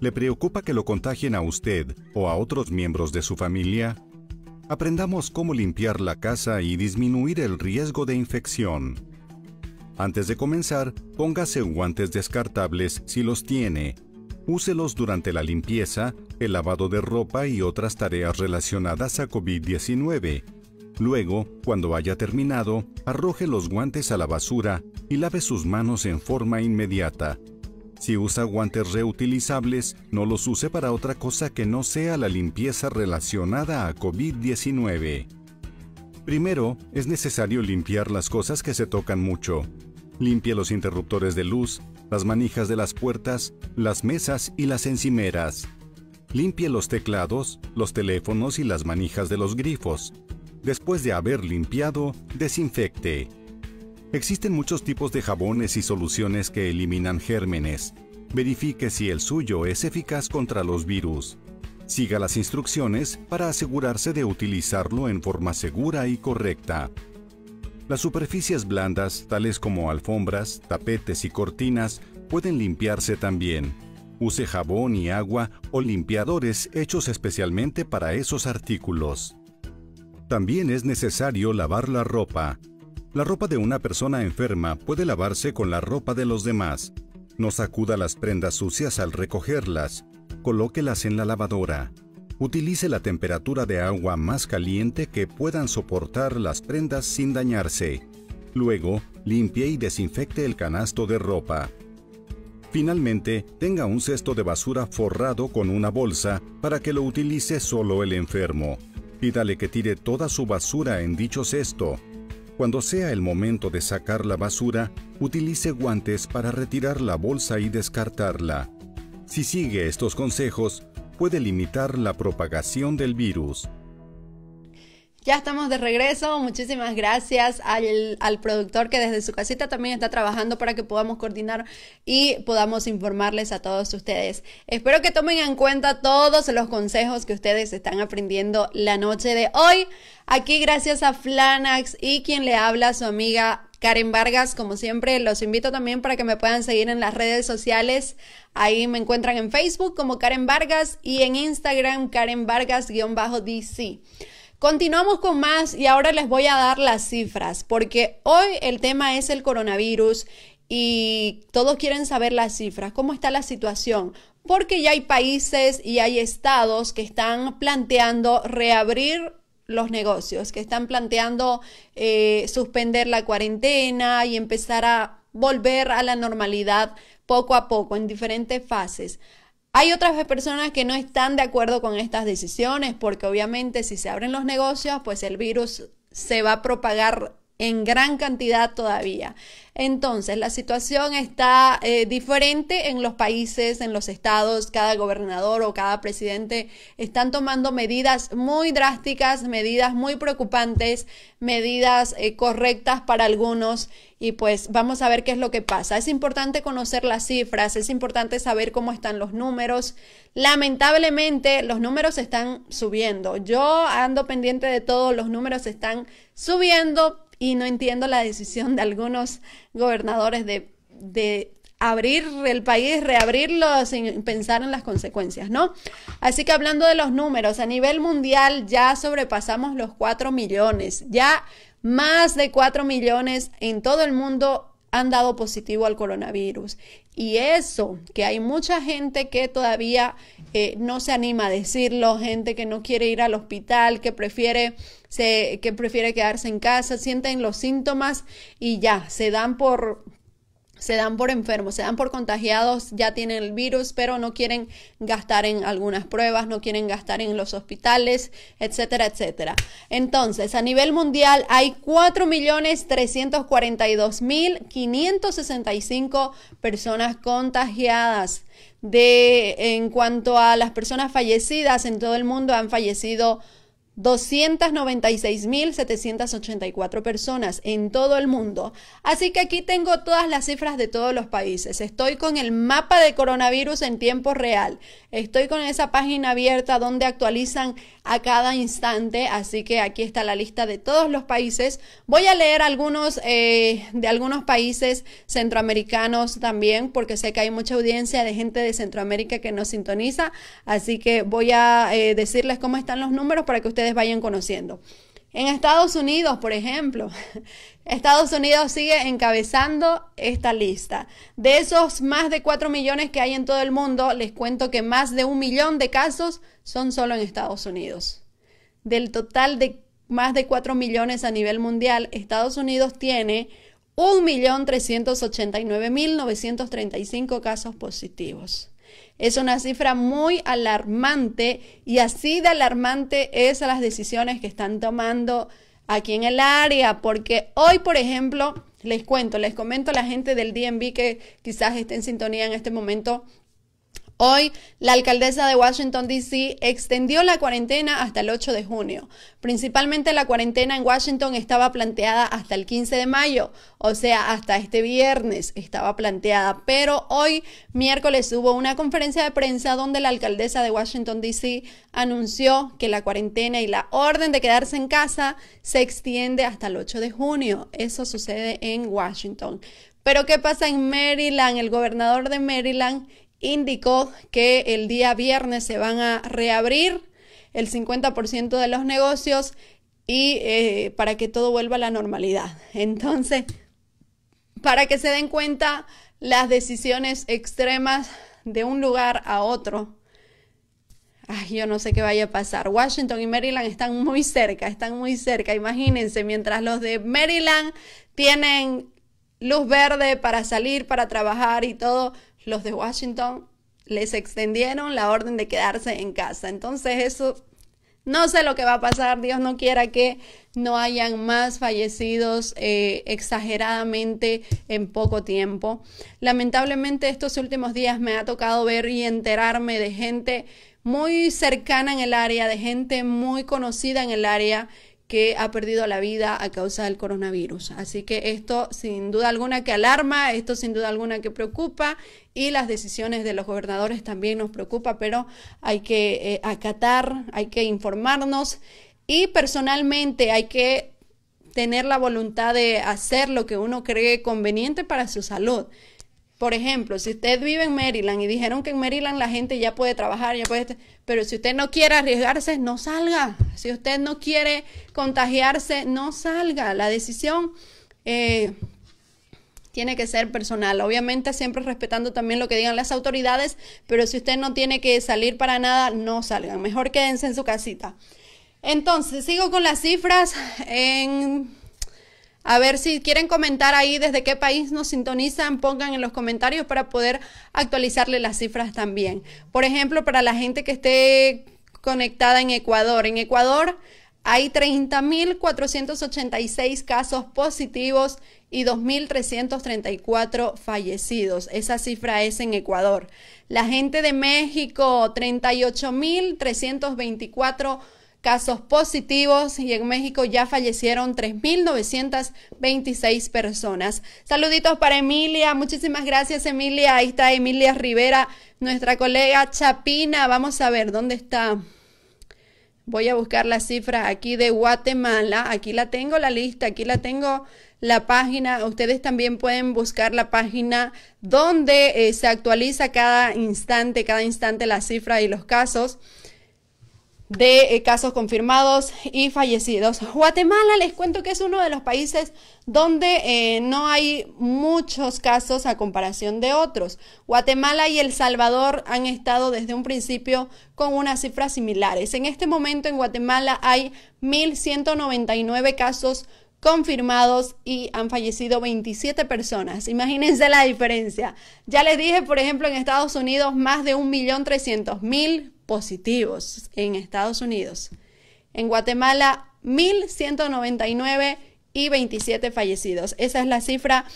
¿Le preocupa que lo contagien a usted o a otros miembros de su familia? Aprendamos cómo limpiar la casa y disminuir el riesgo de infección. Antes de comenzar, póngase guantes descartables si los tiene. Úselos durante la limpieza, el lavado de ropa y otras tareas relacionadas a COVID-19 Luego, cuando haya terminado, arroje los guantes a la basura y lave sus manos en forma inmediata. Si usa guantes reutilizables, no los use para otra cosa que no sea la limpieza relacionada a COVID-19. Primero, es necesario limpiar las cosas que se tocan mucho. Limpie los interruptores de luz, las manijas de las puertas, las mesas y las encimeras. Limpie los teclados, los teléfonos y las manijas de los grifos después de haber limpiado, desinfecte. Existen muchos tipos de jabones y soluciones que eliminan gérmenes. Verifique si el suyo es eficaz contra los virus. Siga las instrucciones para asegurarse de utilizarlo en forma segura y correcta. Las superficies blandas, tales como alfombras, tapetes y cortinas, pueden limpiarse también. Use jabón y agua o limpiadores hechos especialmente para esos artículos. También es necesario lavar la ropa. La ropa de una persona enferma puede lavarse con la ropa de los demás. No sacuda las prendas sucias al recogerlas. Colóquelas en la lavadora. Utilice la temperatura de agua más caliente que puedan soportar las prendas sin dañarse. Luego, limpie y desinfecte el canasto de ropa. Finalmente, tenga un cesto de basura forrado con una bolsa para que lo utilice solo el enfermo. Pídale que tire toda su basura en dicho cesto. Cuando sea el momento de sacar la basura, utilice guantes para retirar la bolsa y descartarla. Si sigue estos consejos, puede limitar la propagación del virus. Ya estamos de regreso. Muchísimas gracias al, productor que desde su casita también está trabajando para que podamos coordinar y podamos informarles a todos ustedes. Espero que tomen en cuenta todos los consejos que ustedes están aprendiendo la noche de hoy. Aquí gracias a Flanax y quien le habla, su amiga Karen Vargas, como siempre, los invito también para que me puedan seguir en las redes sociales. Ahí me encuentran en Facebook como Karen Vargas y en Instagram Karen Vargas-DC. Continuamos con más y ahora les voy a dar las cifras, porque hoy el tema es el coronavirus y todos quieren saber las cifras, cómo está la situación, porque ya hay países y hay estados que están planteando reabrir los negocios, que están planteando eh, suspender la cuarentena y empezar a volver a la normalidad poco a poco en diferentes fases. Hay otras personas que no están de acuerdo con estas decisiones porque obviamente si se abren los negocios, pues el virus se va a propagar en gran cantidad todavía. Entonces, la situación está eh, diferente en los países, en los estados, cada gobernador o cada presidente están tomando medidas muy drásticas, medidas muy preocupantes, medidas eh, correctas para algunos y pues vamos a ver qué es lo que pasa. Es importante conocer las cifras, es importante saber cómo están los números. Lamentablemente, los números están subiendo. Yo ando pendiente de todo, los números están subiendo, y no entiendo la decisión de algunos gobernadores de, abrir el país, reabrirlo sin pensar en las consecuencias, ¿no? Así que hablando de los números, a nivel mundial ya sobrepasamos los 4 millones, ya más de 4 millones en todo el mundo han dado positivo al coronavirus. Y eso, que hay mucha gente que todavía eh, no se anima a decirlo, gente que no quiere ir al hospital, que prefiere, se, que prefiere quedarse en casa, sienten los síntomas y ya, se dan por, se dan por enfermos, se dan por contagiados, ya tienen el virus, pero no quieren gastar en algunas pruebas, no quieren gastar en los hospitales, etcétera, etcétera. Entonces, a nivel mundial hay 4.342.565 personas contagiadas. De en cuanto a las personas fallecidas en todo el mundo han fallecido 296.784 personas en todo el mundo. Así que aquí tengo todas las cifras de todos los países. Estoy con el mapa de coronavirus en tiempo real. Estoy con esa página abierta donde actualizan a cada instante. Así que aquí está la lista de todos los países. Voy a leer algunos eh, de algunos países centroamericanos también, porque sé que hay mucha audiencia de gente de Centroamérica que nos sintoniza. Así que voy a eh, decirles cómo están los números para que ustedes vayan conociendo. En Estados Unidos, por ejemplo, Estados Unidos sigue encabezando esta lista. De esos más de 4 millones que hay en todo el mundo, les cuento que más de un millón de casos son solo en Estados Unidos. Del total de más de 4 millones a nivel mundial, Estados Unidos tiene 1.389.935 casos positivos. Es una cifra muy alarmante y así de alarmante es a las decisiones que están tomando aquí en el área, porque hoy, por ejemplo, les cuento, les comento a la gente del DNB que quizás esté en sintonía en este momento Hoy, la alcaldesa de Washington, D.C. extendió la cuarentena hasta el 8 de junio. Principalmente la cuarentena en Washington estaba planteada hasta el 15 de mayo, o sea, hasta este viernes estaba planteada, pero hoy, miércoles, hubo una conferencia de prensa donde la alcaldesa de Washington, D.C. anunció que la cuarentena y la orden de quedarse en casa se extiende hasta el 8 de junio. Eso sucede en Washington. Pero ¿qué pasa en Maryland? El gobernador de Maryland indicó que el día viernes se van a reabrir el 50% de los negocios y eh, para que todo vuelva a la normalidad. Entonces, para que se den cuenta las decisiones extremas de un lugar a otro. yo no sé qué vaya a pasar. Washington y Maryland están muy cerca, están muy cerca. Imagínense, mientras los de Maryland tienen luz verde para salir, para trabajar y todo, los de Washington les extendieron la orden de quedarse en casa. Entonces eso, no sé lo que va a pasar, Dios no quiera que no hayan más fallecidos eh, exageradamente en poco tiempo. Lamentablemente estos últimos días me ha tocado ver y enterarme de gente muy cercana en el área, de gente muy conocida en el área que ha perdido la vida a causa del coronavirus. Así que esto sin duda alguna que alarma, esto sin duda alguna que preocupa y las decisiones de los gobernadores también nos preocupa, pero hay que eh, acatar, hay que informarnos y personalmente hay que tener la voluntad de hacer lo que uno cree conveniente para su salud. Por ejemplo, si usted vive en Maryland y dijeron que en Maryland la gente ya puede trabajar, ya puede, pero si usted no quiere arriesgarse, no salga. Si usted no quiere contagiarse, no salga. La decisión eh, tiene que ser personal. Obviamente siempre respetando también lo que digan las autoridades, pero si usted no tiene que salir para nada, no salga. Mejor quédense en su casita. Entonces, sigo con las cifras. En a ver si quieren comentar ahí desde qué país nos sintonizan, pongan en los comentarios para poder actualizarle las cifras también. Por ejemplo, para la gente que esté conectada en Ecuador. En Ecuador hay 30.486 casos positivos y 2.334 fallecidos. Esa cifra es en Ecuador. La gente de México, 38.324 casos positivos y en México ya fallecieron 3.926 personas. Saluditos para Emilia, muchísimas gracias Emilia. Ahí está Emilia Rivera, nuestra colega Chapina. Vamos a ver dónde está. Voy a buscar la cifra aquí de Guatemala. Aquí la tengo la lista, aquí la tengo la página. Ustedes también pueden buscar la página donde eh, se actualiza cada instante, cada instante la cifra y los casos de eh, casos confirmados y fallecidos. Guatemala, les cuento que es uno de los países donde eh, no hay muchos casos a comparación de otros. Guatemala y El Salvador han estado desde un principio con unas cifras similares. En este momento en Guatemala hay 1.199 casos confirmados y han fallecido 27 personas. Imagínense la diferencia. Ya les dije, por ejemplo, en Estados Unidos más de 1.300.000 positivos en Estados Unidos. En Guatemala 1.199 y 27 fallecidos. Esa es la cifra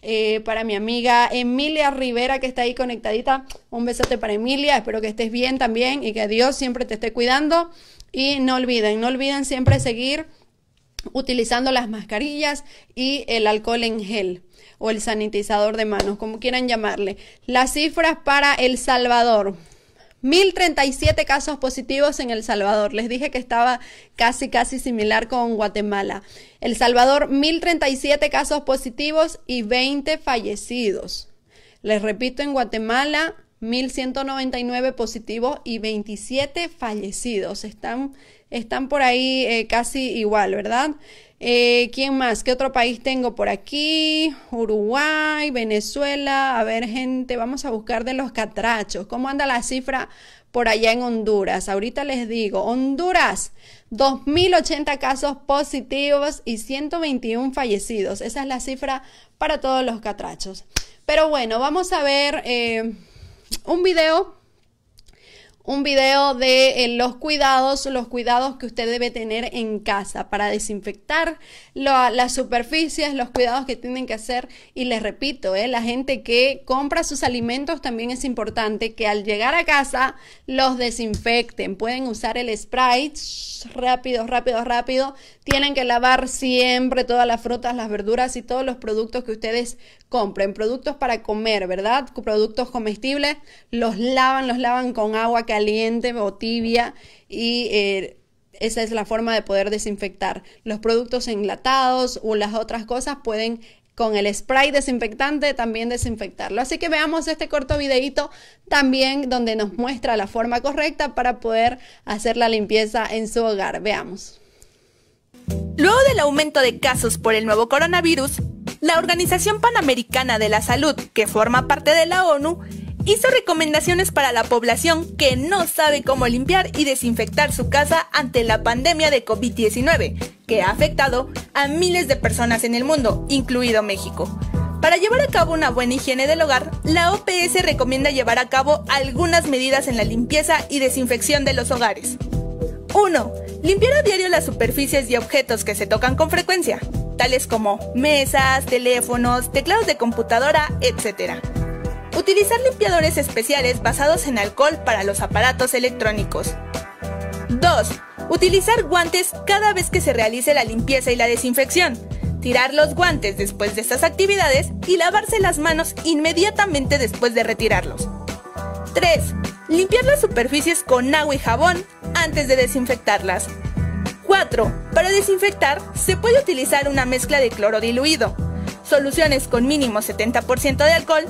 eh, para mi amiga Emilia Rivera que está ahí conectadita. Un besote para Emilia. Espero que estés bien también y que Dios siempre te esté cuidando. Y no olviden, no olviden siempre seguir utilizando las mascarillas y el alcohol en gel o el sanitizador de manos, como quieran llamarle. Las cifras para El Salvador. 1037 casos positivos en El Salvador. Les dije que estaba casi, casi similar con Guatemala. El Salvador, 1037 casos positivos y 20 fallecidos. Les repito, en Guatemala, 1199 positivos y 27 fallecidos. Están están por ahí eh, casi igual, ¿verdad? Eh, ¿Quién más? ¿Qué otro país tengo por aquí? Uruguay, Venezuela. A ver, gente, vamos a buscar de los catrachos. ¿Cómo anda la cifra por allá en Honduras? Ahorita les digo, Honduras, 2.080 casos positivos y 121 fallecidos. Esa es la cifra para todos los catrachos. Pero bueno, vamos a ver eh, un video un video de eh, los cuidados, los cuidados que usted debe tener en casa para desinfectar las superficies, los cuidados que tienen que hacer. Y les repito, eh, la gente que compra sus alimentos también es importante que al llegar a casa los desinfecten. Pueden usar el spray rápido, rápido, rápido. Tienen que lavar siempre todas las frutas, las verduras y todos los productos que ustedes compren. Productos para comer, ¿verdad? Productos comestibles, los lavan, los lavan con agua que caliente o tibia y eh, esa es la forma de poder desinfectar. Los productos enlatados o las otras cosas pueden con el spray desinfectante también desinfectarlo. Así que veamos este corto videito también donde nos muestra la forma correcta para poder hacer la limpieza en su hogar. Veamos. Luego del aumento de casos por el nuevo coronavirus, la Organización Panamericana de la Salud, que forma parte de la ONU, hizo recomendaciones para la población que no sabe cómo limpiar y desinfectar su casa ante la pandemia de COVID-19, que ha afectado a miles de personas en el mundo, incluido México. Para llevar a cabo una buena higiene del hogar, la OPS recomienda llevar a cabo algunas medidas en la limpieza y desinfección de los hogares. 1. Limpiar a diario las superficies y objetos que se tocan con frecuencia, tales como mesas, teléfonos, teclados de computadora, etc. Utilizar limpiadores especiales basados en alcohol para los aparatos electrónicos. 2. Utilizar guantes cada vez que se realice la limpieza y la desinfección. Tirar los guantes después de estas actividades y lavarse las manos inmediatamente después de retirarlos. 3. Limpiar las superficies con agua y jabón antes de desinfectarlas. 4. Para desinfectar se puede utilizar una mezcla de cloro diluido, soluciones con mínimo 70% de alcohol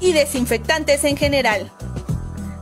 y desinfectantes en general.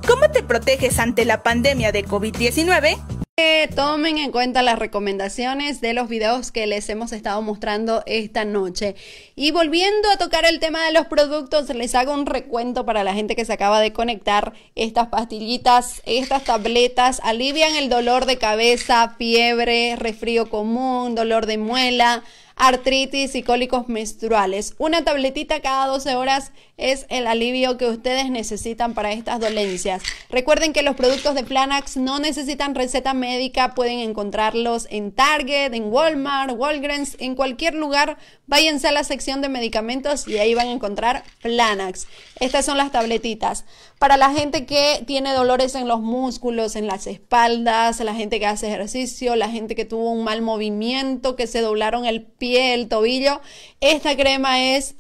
¿Cómo te proteges ante la pandemia de COVID-19? Que tomen en cuenta las recomendaciones de los videos que les hemos estado mostrando esta noche. Y volviendo a tocar el tema de los productos, les hago un recuento para la gente que se acaba de conectar. Estas pastillitas, estas tabletas alivian el dolor de cabeza, fiebre, resfrío común, dolor de muela, artritis y cólicos menstruales. Una tabletita cada 12 horas es el alivio que ustedes necesitan para estas dolencias. Recuerden que los productos de Planax no necesitan receta médica, pueden encontrarlos en Target, en Walmart, Walgreens, en cualquier lugar. Váyanse a la sección de medicamentos y ahí van a encontrar Planax. Estas son las tabletitas. Para la gente que tiene dolores en los músculos, en las espaldas, la gente que hace ejercicio, la gente que tuvo un mal movimiento, que se doblaron el pie, el tobillo, esta crema es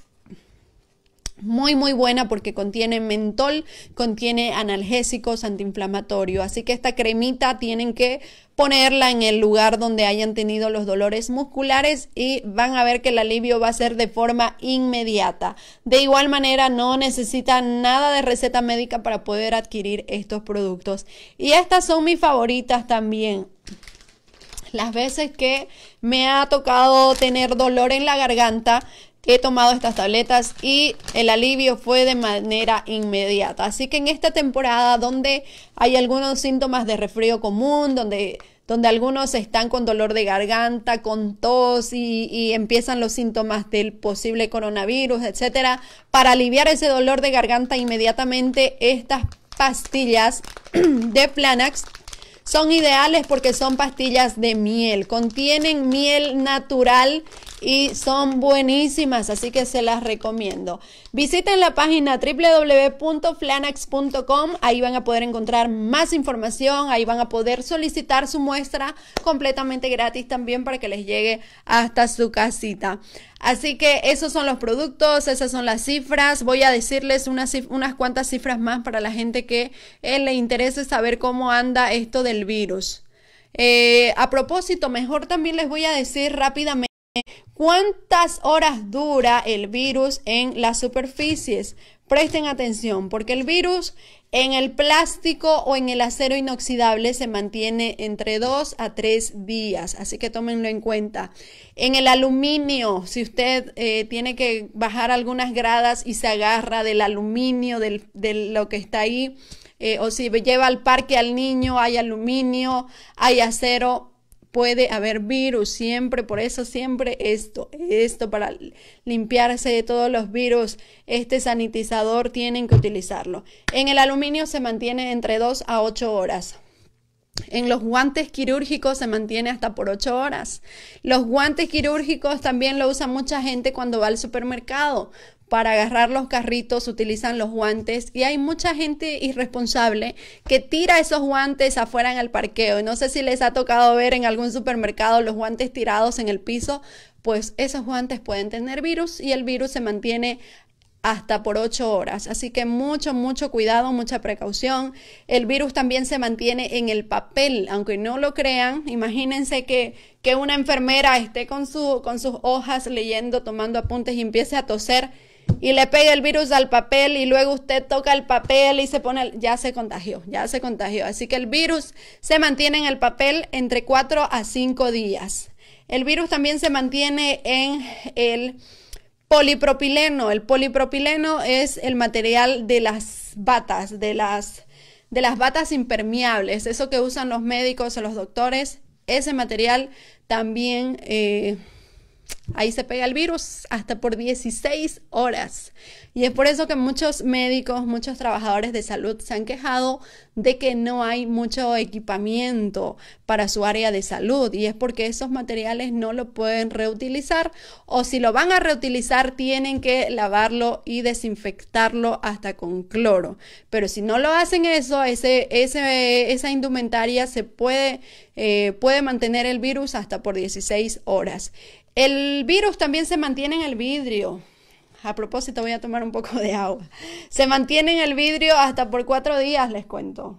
muy muy buena porque contiene mentol, contiene analgésicos, antiinflamatorio, así que esta cremita tienen que ponerla en el lugar donde hayan tenido los dolores musculares y van a ver que el alivio va a ser de forma inmediata. De igual manera, no necesitan nada de receta médica para poder adquirir estos productos. Y estas son mis favoritas también. Las veces que me ha tocado tener dolor en la garganta, he tomado estas tabletas y el alivio fue de manera inmediata. Así que en esta temporada donde hay algunos síntomas de resfrío común, donde donde algunos están con dolor de garganta, con tos y, y, empiezan los síntomas del posible coronavirus, etcétera. Para aliviar ese dolor de garganta inmediatamente, estas pastillas de Planax son ideales porque son pastillas de miel, contienen miel natural y son buenísimas, así que se las recomiendo. Visiten la página www.flanax.com, ahí van a poder encontrar más información, ahí van a poder solicitar su muestra completamente gratis también para que les llegue hasta su casita. Así que esos son los productos, esas son las cifras. Voy a decirles unas, unas cuantas cifras más para la gente que eh, le interese saber cómo anda esto del virus. Eh, a propósito, mejor también les voy a decir rápidamente cuántas horas dura el virus en las superficies. Presten atención, porque el virus en el plástico o en el acero inoxidable se mantiene entre 2 a 3 días, así que tómenlo en cuenta. En el aluminio, si usted eh, tiene que bajar algunas gradas y se agarra del aluminio, de lo que está ahí, eh, o si lleva al parque al niño, hay aluminio, hay acero puede haber virus siempre, por eso siempre esto, esto para limpiarse de todos los virus, este sanitizador tienen que utilizarlo. En el aluminio se mantiene entre 2 a 8 horas. En los guantes quirúrgicos se mantiene hasta por 8 horas. Los guantes quirúrgicos también lo usa mucha gente cuando va al supermercado para agarrar los carritos utilizan los guantes y hay mucha gente irresponsable que tira esos guantes afuera en el parqueo. No sé si les ha tocado ver en algún supermercado los guantes tirados en el piso, pues esos guantes pueden tener virus y el virus se mantiene hasta por 8 horas. Así que mucho, mucho cuidado, mucha precaución. El virus también se mantiene en el papel, aunque no lo crean. Imagínense que, que una enfermera esté con, su, con sus hojas leyendo, tomando apuntes y empiece a toser y le pega el virus al papel y luego usted toca el papel y se pone, ya se contagió, ya se contagió. Así que el virus se mantiene en el papel entre 4 a 5 días. El virus también se mantiene en el polipropileno. El polipropileno es el material de las batas, de las, de las batas impermeables, eso que usan los médicos o los doctores. Ese material también... Eh, Ahí se pega el virus hasta por 16 horas. Y es por eso que muchos médicos, muchos trabajadores de salud se han quejado de que no hay mucho equipamiento para su área de salud. Y es porque esos materiales no lo pueden reutilizar o si lo van a reutilizar tienen que lavarlo y desinfectarlo hasta con cloro. Pero si no lo hacen eso, esa indumentaria se puede, eh, puede mantener el virus hasta por 16 horas. El virus también se mantiene en el vidrio. A propósito, voy a tomar un poco de agua. Se mantiene en el vidrio hasta por cuatro días, les cuento.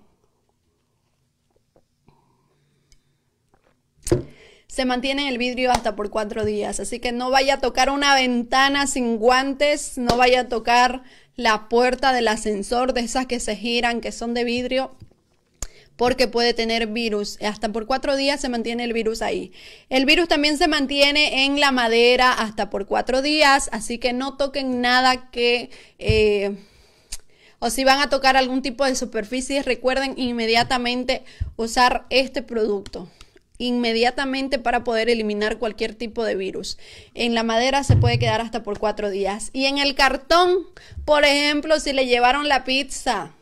se mantiene en el vidrio hasta por cuatro días. Así que no vaya a tocar una ventana sin guantes, no vaya a tocar la puerta del ascensor, de esas que se giran, que son de vidrio porque puede tener virus. Hasta por cuatro días se mantiene el virus ahí. El virus también se mantiene en la madera hasta por cuatro días, así que no toquen nada que... Eh, o si van a tocar algún tipo de superficie, recuerden inmediatamente usar este producto inmediatamente para poder eliminar cualquier tipo de virus. En la madera se puede quedar hasta por cuatro días. Y en el cartón, por ejemplo, si le llevaron la pizza,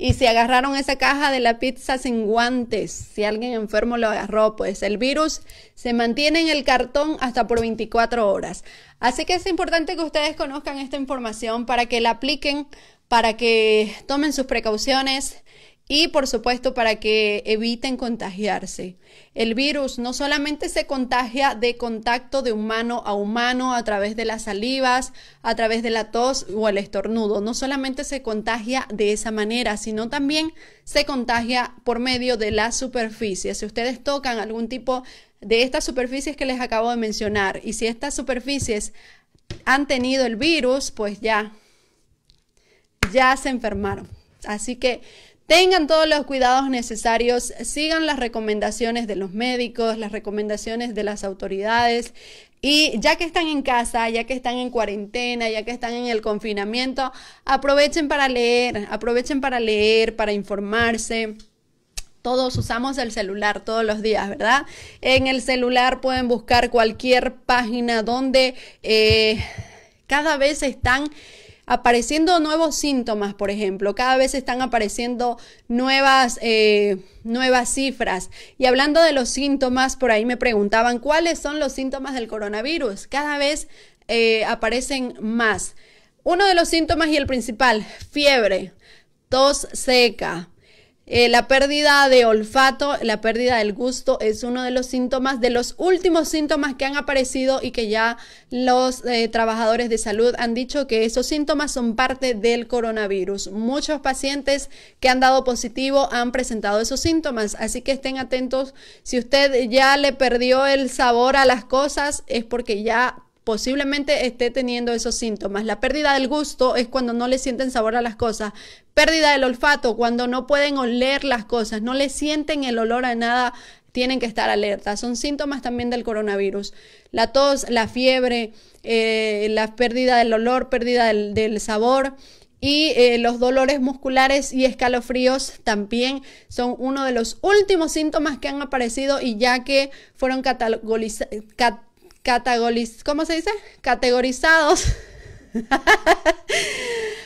y si agarraron esa caja de la pizza sin guantes, si alguien enfermo lo agarró, pues el virus se mantiene en el cartón hasta por 24 horas. Así que es importante que ustedes conozcan esta información para que la apliquen, para que tomen sus precauciones y por supuesto para que eviten contagiarse. El virus no solamente se contagia de contacto de humano a humano a través de las salivas, a través de la tos o el estornudo, no solamente se contagia de esa manera, sino también se contagia por medio de las superficies. Si ustedes tocan algún tipo de estas superficies que les acabo de mencionar y si estas superficies han tenido el virus, pues ya ya se enfermaron. Así que Tengan todos los cuidados necesarios, sigan las recomendaciones de los médicos, las recomendaciones de las autoridades, y ya que están en casa, ya que están en cuarentena, ya que están en el confinamiento, aprovechen para leer, aprovechen para leer, para informarse. Todos usamos el celular todos los días, ¿verdad? En el celular pueden buscar cualquier página donde eh, cada vez están apareciendo nuevos síntomas, por ejemplo. Cada vez están apareciendo eh, nuevas, cifras. Y hablando de los síntomas, por ahí me preguntaban cuáles son los síntomas del coronavirus. Cada vez eh, aparecen más. Uno de los síntomas y el principal, fiebre, tos seca, eh, la pérdida de olfato, la pérdida del gusto es uno de los síntomas, de los últimos síntomas que han aparecido y que ya los eh, trabajadores de salud han dicho que esos síntomas son parte del coronavirus. Muchos pacientes que han dado positivo han presentado esos síntomas, así que estén atentos. Si usted ya le perdió el sabor a las cosas, es porque ya posiblemente esté teniendo esos síntomas. La pérdida del gusto es cuando no le sienten sabor a las cosas. Pérdida del olfato, cuando no pueden oler las cosas, no le sienten el olor a nada, tienen que estar alertas. Son síntomas también del coronavirus. La tos, la fiebre, eh, la pérdida del olor, pérdida del, sabor y eh, los dolores musculares y escalofríos también son uno de los últimos síntomas que han aparecido y ya que fueron catalogizados ¿cómo se dice? Categorizados.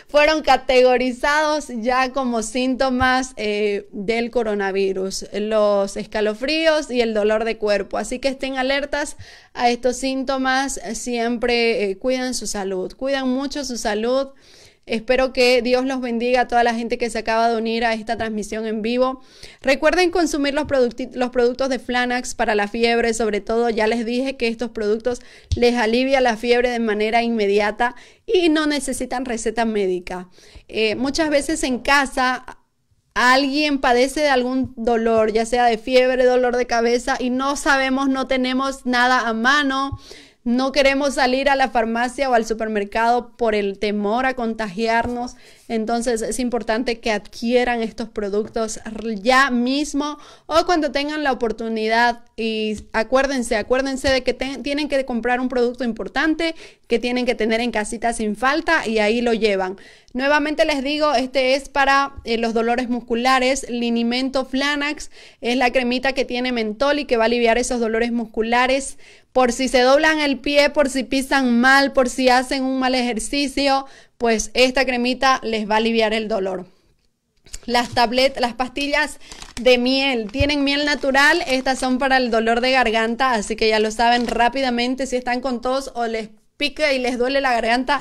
fueron categorizados ya como síntomas eh, del coronavirus, los escalofríos y el dolor de cuerpo. Así que estén alertas a estos síntomas, siempre eh, cuidan su salud, cuidan mucho su salud. Espero que Dios los bendiga a toda la gente que se acaba de unir a esta transmisión en vivo. Recuerden consumir los, productos de Flanax para la fiebre, sobre todo ya les dije que estos productos les alivia la fiebre de manera inmediata y no necesitan receta médica. Eh, muchas veces en casa alguien padece de algún dolor, ya sea de fiebre, dolor de cabeza, y no sabemos, no tenemos nada a mano, no queremos salir a la farmacia o al supermercado por el temor a contagiarnos. Entonces es importante que adquieran estos productos ya mismo o cuando tengan la oportunidad. Y acuérdense, acuérdense de que tienen que comprar un producto importante que tienen que tener en casita sin falta y ahí lo llevan. Nuevamente les digo, este es para eh, los dolores musculares. Linimento Flanax es la cremita que tiene mentol y que va a aliviar esos dolores musculares por si se doblan el pie, por si pisan mal, por si hacen un mal ejercicio, pues esta cremita les va a aliviar el dolor. Las las pastillas de miel, tienen miel natural, estas son para el dolor de garganta, así que ya lo saben rápidamente si están con tos o les pica y les duele la garganta.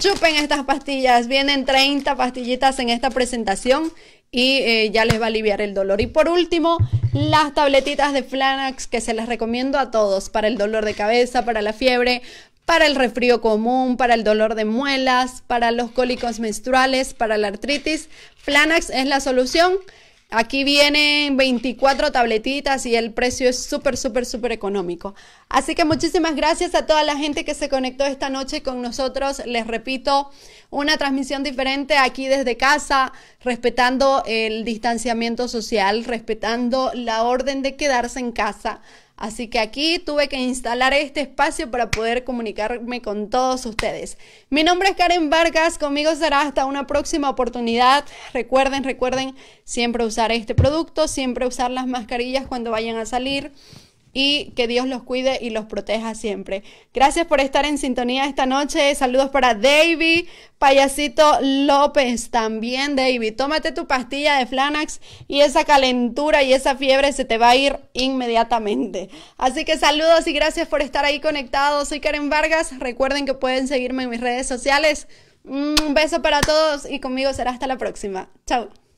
Chupen estas pastillas, vienen 30 pastillitas en esta presentación y eh, ya les va a aliviar el dolor. Y por último, las tabletitas de Flanax que se las recomiendo a todos para el dolor de cabeza, para la fiebre, para el resfrío común, para el dolor de muelas, para los cólicos menstruales, para la artritis. Flanax es la solución. Aquí vienen 24 tabletitas y el precio es súper, súper, súper económico. Así que muchísimas gracias a toda la gente que se conectó esta noche con nosotros. Les repito, una transmisión diferente aquí desde casa, respetando el distanciamiento social, respetando la orden de quedarse en casa. Así que aquí tuve que instalar este espacio para poder comunicarme con todos ustedes. Mi nombre es Karen Vargas, conmigo será hasta una próxima oportunidad. Recuerden, recuerden siempre usar este producto, siempre usar las mascarillas cuando vayan a salir y que Dios los cuide y los proteja siempre. Gracias por estar en sintonía esta noche. Saludos para Davy, payasito López también, David, Tómate tu pastilla de Flanax y esa calentura y esa fiebre se te va a ir inmediatamente. Así que saludos y gracias por estar ahí conectados. Soy Karen Vargas. Recuerden que pueden seguirme en mis redes sociales. Mm, un beso para todos y conmigo será hasta la próxima. Chao.